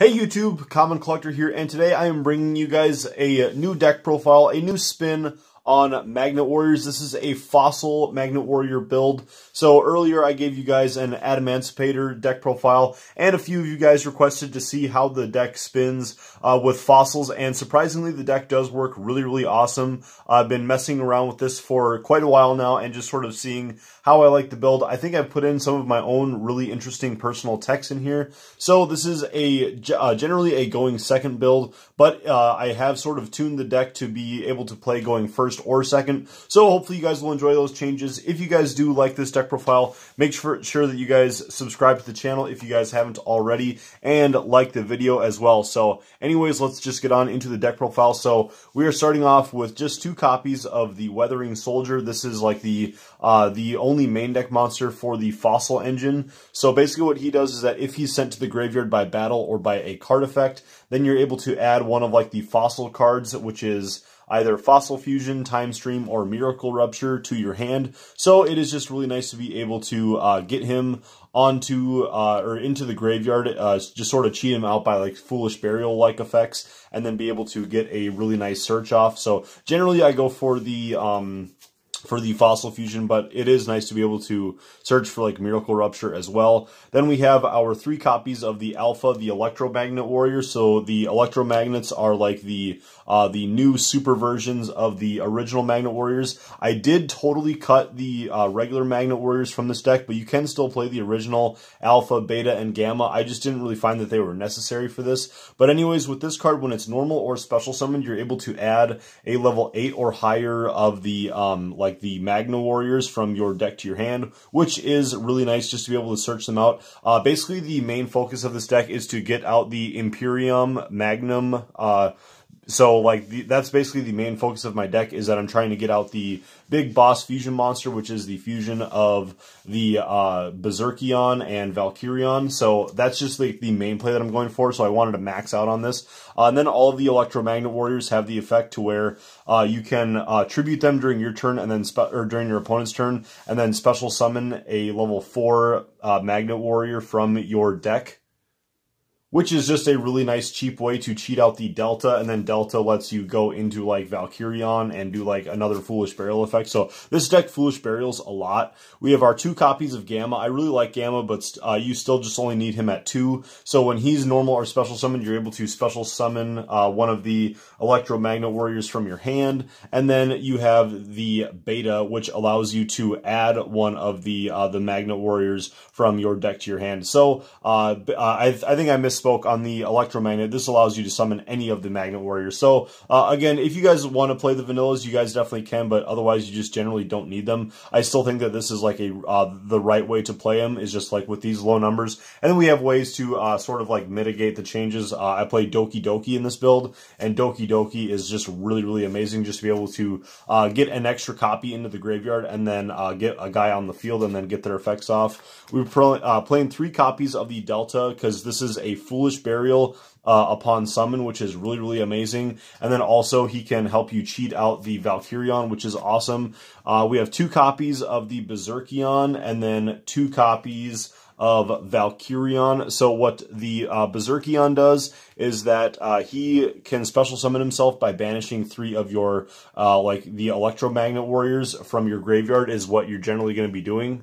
Hey YouTube, Common Collector here, and today I am bringing you guys a new deck profile, a new spin on Magnet Warriors. This is a Fossil Magnet Warrior build. So earlier I gave you guys an Adamancipator deck profile, and a few of you guys requested to see how the deck spins uh, with Fossils, and surprisingly the deck does work really, really awesome. I've been messing around with this for quite a while now and just sort of seeing how I like the build. I think I've put in some of my own really interesting personal texts in here. So this is a uh, generally a going second build, but uh, I have sort of tuned the deck to be able to play going first first or second. So hopefully you guys will enjoy those changes. If you guys do like this deck profile, make sure, sure that you guys subscribe to the channel if you guys haven't already and like the video as well. So anyways, let's just get on into the deck profile. So we are starting off with just two copies of the Weathering Soldier. This is like the uh, the only main deck monster for the Fossil Engine. So basically what he does is that if he's sent to the graveyard by battle or by a card effect, then you're able to add one of like the Fossil cards, which is either fossil fusion, time stream, or miracle rupture to your hand. So it is just really nice to be able to uh, get him onto uh, or into the graveyard, uh, just sort of cheat him out by like foolish burial like effects, and then be able to get a really nice search off. So generally, I go for the um, for the fossil fusion, but it is nice to be able to search for like miracle rupture as well. Then we have our three copies of the alpha, the electromagnet warrior. So the electromagnets are like the, uh, the new super versions of the original magnet warriors. I did totally cut the uh, regular magnet warriors from this deck, but you can still play the original alpha, beta, and gamma. I just didn't really find that they were necessary for this. But anyways, with this card, when it's normal or special summoned, you're able to add a level eight or higher of the, um, like like the Magna Warriors from your deck to your hand, which is really nice just to be able to search them out. Uh, basically, the main focus of this deck is to get out the Imperium Magnum uh, so like the, that's basically the main focus of my deck is that I'm trying to get out the big boss fusion monster, which is the fusion of the uh, Berserkion and Valkyrion. So that's just like the main play that I'm going for. So I wanted to max out on this. Uh, and then all of the Electromagnet Warriors have the effect to where uh, you can uh, tribute them during your turn and then or during your opponent's turn, and then special summon a level four uh, Magnet Warrior from your deck which is just a really nice cheap way to cheat out the Delta, and then Delta lets you go into like Valkyrion and do like another Foolish Burial effect. So this deck Foolish Burials a lot. We have our two copies of Gamma. I really like Gamma, but uh, you still just only need him at two. So when he's normal or special summoned, you're able to special summon uh, one of the Electromagnet Warriors from your hand, and then you have the Beta, which allows you to add one of the uh, the Magnet Warriors from your deck to your hand. So uh, uh, I, I think I missed spoke on the electromagnet, this allows you to summon any of the magnet warriors. So uh, again, if you guys want to play the vanillas, you guys definitely can, but otherwise you just generally don't need them. I still think that this is like a uh, the right way to play them is just like with these low numbers. And then we have ways to uh, sort of like mitigate the changes. Uh, I played Doki Doki in this build, and Doki Doki is just really, really amazing just to be able to uh, get an extra copy into the graveyard and then uh, get a guy on the field and then get their effects off. We were playing three copies of the Delta because this is a Foolish Burial uh, upon summon, which is really, really amazing. And then also he can help you cheat out the Valkyrion, which is awesome. Uh, we have two copies of the Berserkion and then two copies of Valkyrion. So what the uh, Berserkion does is that uh, he can special summon himself by banishing three of your, uh, like the Electromagnet Warriors from your graveyard is what you're generally going to be doing.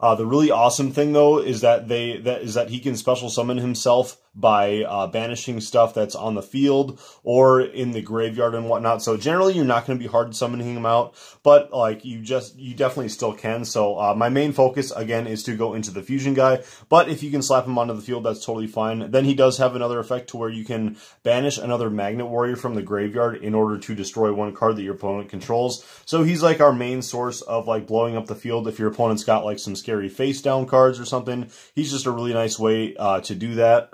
Uh, the really awesome thing though is that they that is that he can special summon himself by uh, banishing stuff that's on the field or in the graveyard and whatnot. So generally, you're not going to be hard summoning them out, but like you just you definitely still can. So uh, my main focus again is to go into the fusion guy, but if you can slap him onto the field, that's totally fine. Then he does have another effect to where you can banish another magnet warrior from the graveyard in order to destroy one card that your opponent controls. So he's like our main source of like blowing up the field if your opponent's got like some scary face down cards or something. He's just a really nice way uh, to do that.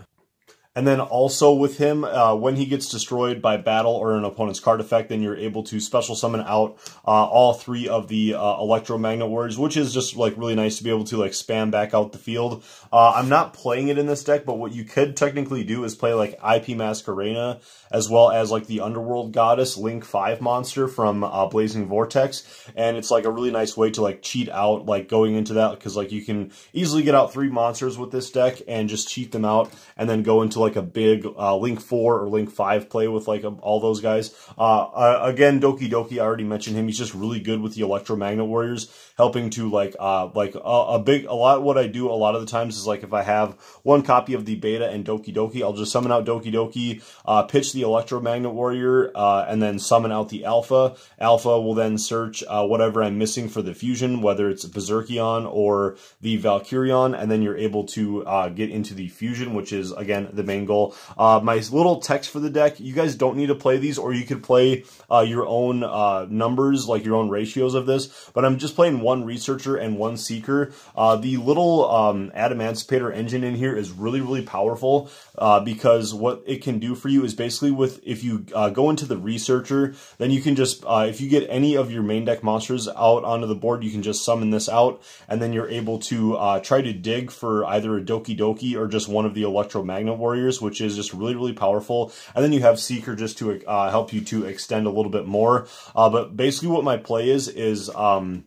And then also with him, uh, when he gets destroyed by battle or an opponent's card effect, then you're able to special summon out uh, all three of the uh, electromagnet warriors, which is just like really nice to be able to like spam back out the field. Uh, I'm not playing it in this deck, but what you could technically do is play like IP Mascarena as well as like the Underworld Goddess Link 5 monster from uh, Blazing Vortex. And it's like a really nice way to like cheat out like going into that because like you can easily get out three monsters with this deck and just cheat them out and then go into like like a big uh, Link 4 or Link 5 play with like a, um, all those guys. Uh, uh, again, Doki Doki, I already mentioned him. He's just really good with the Electromagnet Warriors, helping to like uh, like a, a big a lot. What I do a lot of the times is like if I have one copy of the beta and Doki Doki, I'll just summon out Doki Doki, uh, pitch the Electromagnet Warrior, uh, and then summon out the Alpha. Alpha will then search uh, whatever I'm missing for the fusion, whether it's Berserkion or the Valkyrion, and then you're able to uh, get into the fusion, which is again the main uh, my little text for the deck, you guys don't need to play these, or you could play uh, your own uh, numbers, like your own ratios of this, but I'm just playing one Researcher and one Seeker. Uh, the little um, emancipator engine in here is really, really powerful uh, because what it can do for you is basically with, if you uh, go into the Researcher, then you can just, if you get any of your main deck monsters out onto the board, you can just summon this out, and then you're able to try to dig for either a Doki Doki or just one of the Electromagnet Warriors warriors, which is just really, really powerful. And then you have Seeker just to uh, help you to extend a little bit more. Uh, but basically what my play is, is um,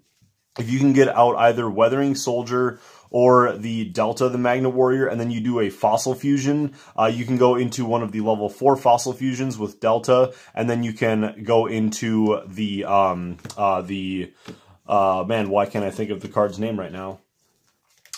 if you can get out either Weathering Soldier or the Delta, the Magna Warrior, and then you do a Fossil Fusion. Uh, you can go into one of the level 4 Fossil Fusions with Delta, and then you can go into the, um, uh, the, uh, man, why can't I think of the card's name right now?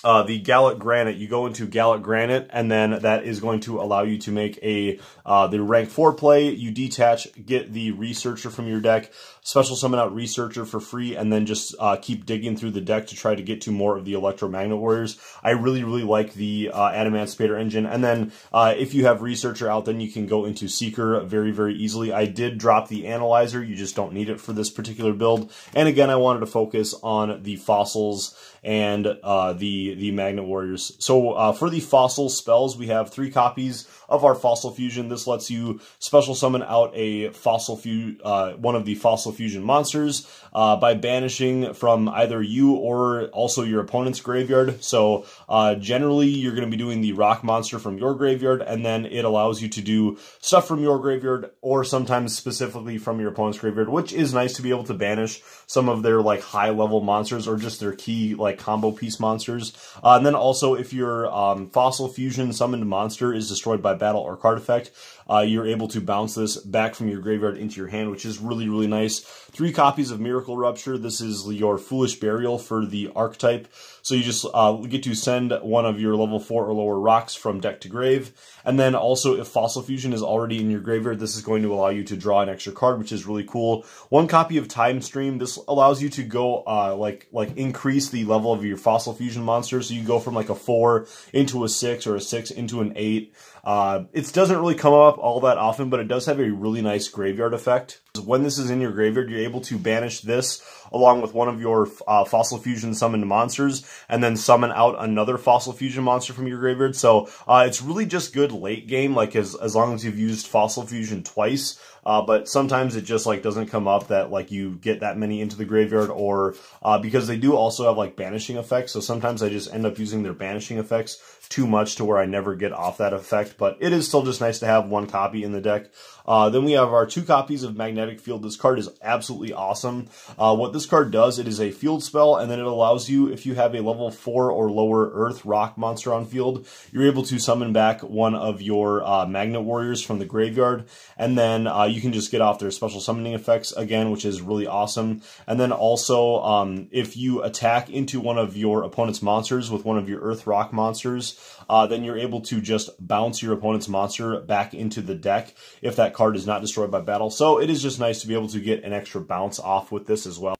uh, the Gallic Granite. You go into Gallic Granite, and then that is going to allow you to make a uh, the rank 4 play. You detach, get the Researcher from your deck, special summon out Researcher for free, and then just uh, keep digging through the deck to try to get to more of the Electromagnet Warriors. I really, really like the uh, Adamancipator engine. And then uh, if you have Researcher out, then you can go into Seeker very, very easily. I did drop the Analyzer. You just don't need it for this particular build. And again, I wanted to focus on the Fossils and uh, the, the Magnet Warriors. So uh, for the Fossil spells, we have three copies of our Fossil Fusion. This lets you special summon out a Fossil fu uh, one of the Fossil Fusion monsters uh, by banishing from either you or also your opponent's graveyard. So uh, generally, you're going to be doing the rock monster from your graveyard, and then it allows you to do stuff from your graveyard or sometimes specifically from your opponent's graveyard, which is nice to be able to banish some of their like high level monsters or just their key like like combo piece monsters. Uh, and then also if your um, fossil fusion summoned monster is destroyed by battle or card effect, uh, you're able to bounce this back from your graveyard into your hand, which is really, really nice. Three copies of Miracle Rupture. This is your Foolish Burial for the archetype. So you just uh, get to send one of your level 4 or lower rocks from deck to grave. And then also, if Fossil Fusion is already in your graveyard, this is going to allow you to draw an extra card, which is really cool. One copy of Time Stream. This allows you to go, uh, like, like increase the level of your Fossil Fusion monster. So you go from, like, a 4 into a 6 or a 6 into an 8. Uh, it doesn't really come up all that often, but it does have a really nice graveyard effect. When this is in your graveyard, you're able to banish this along with one of your uh, Fossil Fusion summoned monsters, and then summon out another Fossil Fusion monster from your graveyard. So uh, it's really just good late game, like as, as long as you've used Fossil Fusion twice, uh, but sometimes it just like doesn't come up that like you get that many into the graveyard or uh, because they do also have like banishing effects so sometimes I just end up using their banishing effects too much to where I never get off that effect, but it is still just nice to have one copy in the deck. Uh, then we have our two copies of Magnetic Field. This card is absolutely awesome. Uh, what this card does, it is a field spell, and then it allows you, if you have a level 4 or lower Earth Rock monster on field, you're able to summon back one of your uh, Magnet Warriors from the graveyard, and then uh, you can just get off their special summoning effects again, which is really awesome. And then also, um, if you attack into one of your opponent's monsters with one of your Earth Rock monsters, uh, then you're able to just bounce your opponent's monster back into the deck if that card is not destroyed by battle. So it is just nice to be able to get an extra bounce off with this as well.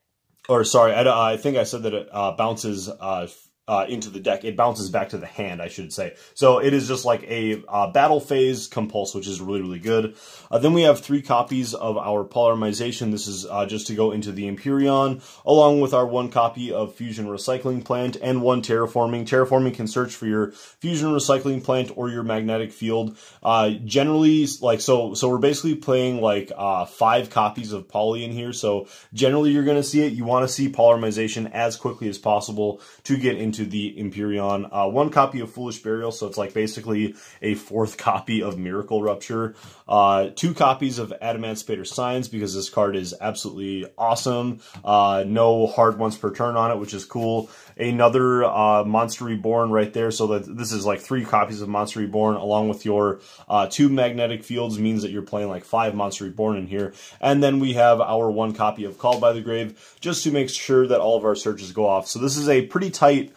Or sorry, I, I think I said that it uh, bounces uh, uh, into the deck. It bounces back to the hand, I should say. So it is just like a uh, battle phase compulse, which is really, really good. Uh, then we have three copies of our polarisation. This is uh, just to go into the Imperion, along with our one copy of Fusion Recycling Plant and one Terraforming. Terraforming can search for your Fusion Recycling Plant or your Magnetic Field. Uh, generally, like, so, so we're basically playing like uh, five copies of Poly in here. So generally, you're going to see it. You want to see polarisation as quickly as possible to get into into the Imperion. Uh, one copy of Foolish Burial, so it's like basically a fourth copy of Miracle Rupture. Uh, two copies of Adamant Signs, because this card is absolutely awesome. Uh, no hard ones per turn on it, which is cool. Another uh, Monster Reborn right there, so that this is like three copies of Monster Reborn, along with your uh, two Magnetic Fields, means that you're playing like five Monster Reborn in here. And then we have our one copy of Called by the Grave, just to make sure that all of our searches go off. So this is a pretty tight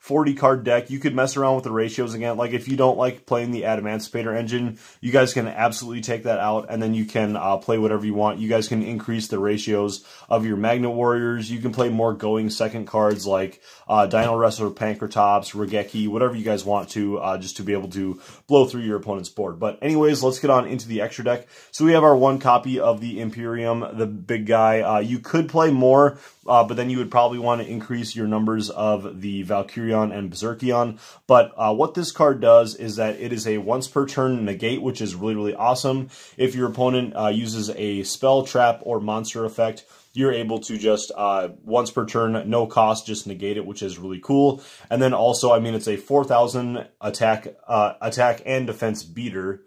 40 card deck. You could mess around with the ratios again. Like if you don't like playing the Emancipator engine, you guys can absolutely take that out and then you can uh, play whatever you want. You guys can increase the ratios of your Magnet Warriors. You can play more going second cards like uh, Dino Wrestler, Pankratops, Regeki, whatever you guys want to uh, just to be able to blow through your opponent's board. But anyways, let's get on into the extra deck. So we have our one copy of the Imperium, the big guy. Uh, you could play more, uh, but then you would probably want to increase your numbers of the Valkyrie Vaporeon, and Berserkion. But uh, what this card does is that it is a once per turn negate, which is really, really awesome. If your opponent uh, uses a spell, trap, or monster effect, you're able to just uh, once per turn, no cost, just negate it, which is really cool. And then also, I mean, it's a 4,000 attack, uh, attack and defense beater,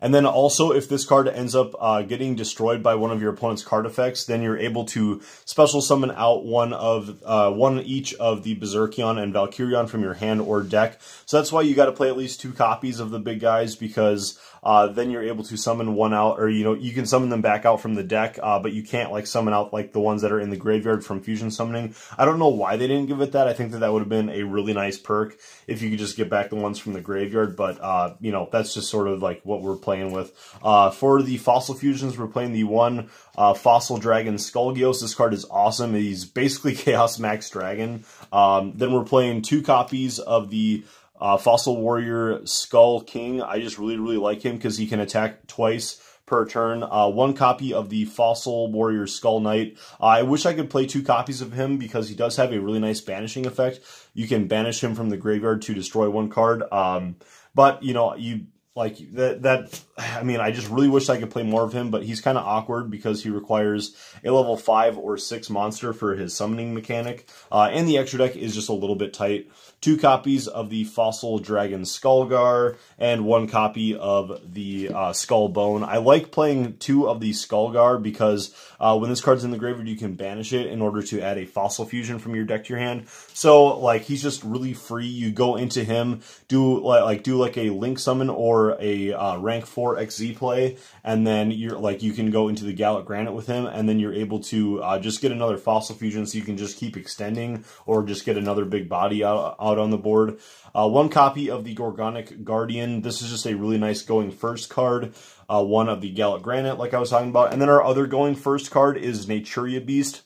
and then also, if this card ends up uh, getting destroyed by one of your opponent's card effects, then you're able to special summon out one of uh, one each of the Berserkion and Valkyrion from your hand or deck. So that's why you got to play at least two copies of the big guys because uh, then you're able to summon one out, or you know, you can summon them back out from the deck, uh, but you can't like summon out like the ones that are in the graveyard from fusion summoning. I don't know why they didn't give it that. I think that that would have been a really nice perk if you could just get back the ones from the graveyard, but uh, you know, that's just sort of like what we're playing with. Uh, for the fossil fusions, we're playing the one uh, fossil dragon Skullgios. This card is awesome. He's basically Chaos Max Dragon. Um, then we're playing two copies of the uh, Fossil Warrior Skull King, I just really, really like him because he can attack twice per turn. Uh, one copy of the Fossil Warrior Skull Knight. Uh, I wish I could play two copies of him because he does have a really nice banishing effect. You can banish him from the graveyard to destroy one card. Um, but, you know, you like that, that I mean, I just really wish I could play more of him, but he's kind of awkward because he requires a level five or six monster for his summoning mechanic, uh, and the extra deck is just a little bit tight. Two copies of the Fossil Dragon Skullgar and one copy of the uh, Skull Bone. I like playing two of the Skullgar because uh, when this card's in the graveyard, you can banish it in order to add a Fossil Fusion from your deck to your hand. So like he's just really free. You go into him, do like do like a Link summon or a uh, rank 4 XZ play, and then you're like you can go into the Gallic Granite with him, and then you're able to uh, just get another Fossil Fusion so you can just keep extending or just get another big body out, out on the board. Uh, one copy of the Gorgonic Guardian. This is just a really nice going first card. Uh, one of the Gallic Granite, like I was talking about. And then our other going first card is Naturia Beast.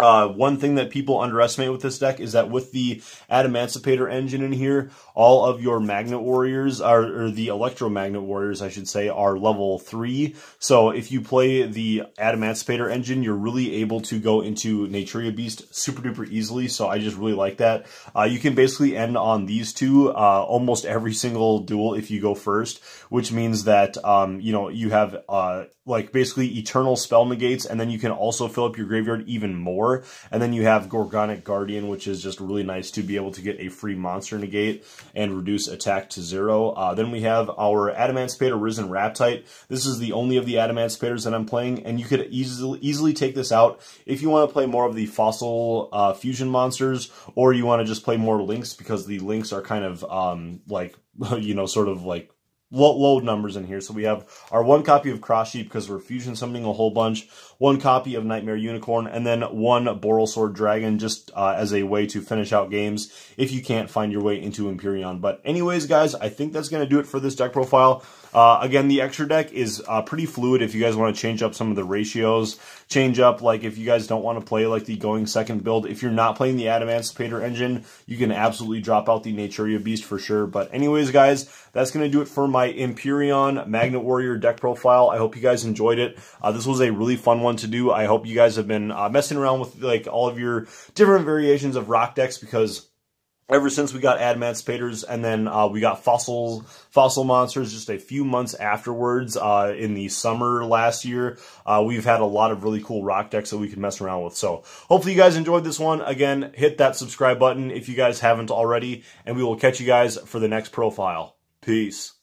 Uh, one thing that people underestimate with this deck is that with the Ad Emancipator engine in here, all of your Magnet Warriors, are, or the Electromagnet Warriors, I should say, are level 3. So if you play the Ad Emancipator engine, you're really able to go into Naturia Beast super duper easily. So I just really like that. Uh, you can basically end on these two uh, almost every single duel if you go first, which means that, um, you know, you have uh, like basically eternal spell negates, and then you can also fill up your graveyard even more. And then you have Gorgonic Guardian, which is just really nice to be able to get a free monster negate and reduce attack to zero. Uh, then we have our Adamancipator Risen Raptite. This is the only of the Adamancipators that I'm playing, and you could easily easily take this out if you want to play more of the fossil uh, fusion monsters, or you want to just play more links because the links are kind of um, like you know sort of like load numbers in here. So we have our one copy of Cross Sheep because we're fusion summoning a whole bunch, one copy of Nightmare Unicorn, and then one Boral Sword Dragon just uh, as a way to finish out games if you can't find your way into Imperion. But anyways, guys, I think that's going to do it for this deck profile. Uh, again, the extra deck is uh, pretty fluid if you guys want to change up some of the ratios. Change up, like, if you guys don't want to play, like, the going second build. If you're not playing the Adamancipator engine, you can absolutely drop out the Naturia Beast for sure. But anyways, guys, that's going to do it for my Imperion Magnet Warrior deck profile. I hope you guys enjoyed it. Uh, this was a really fun one to do. I hope you guys have been uh, messing around with, like, all of your different variations of rock decks because ever since we got Admancipators, and then uh, we got Fossil Fossil Monsters just a few months afterwards uh, in the summer last year. Uh, we've had a lot of really cool rock decks that we can mess around with. So hopefully you guys enjoyed this one. Again, hit that subscribe button if you guys haven't already, and we will catch you guys for the next profile. Peace.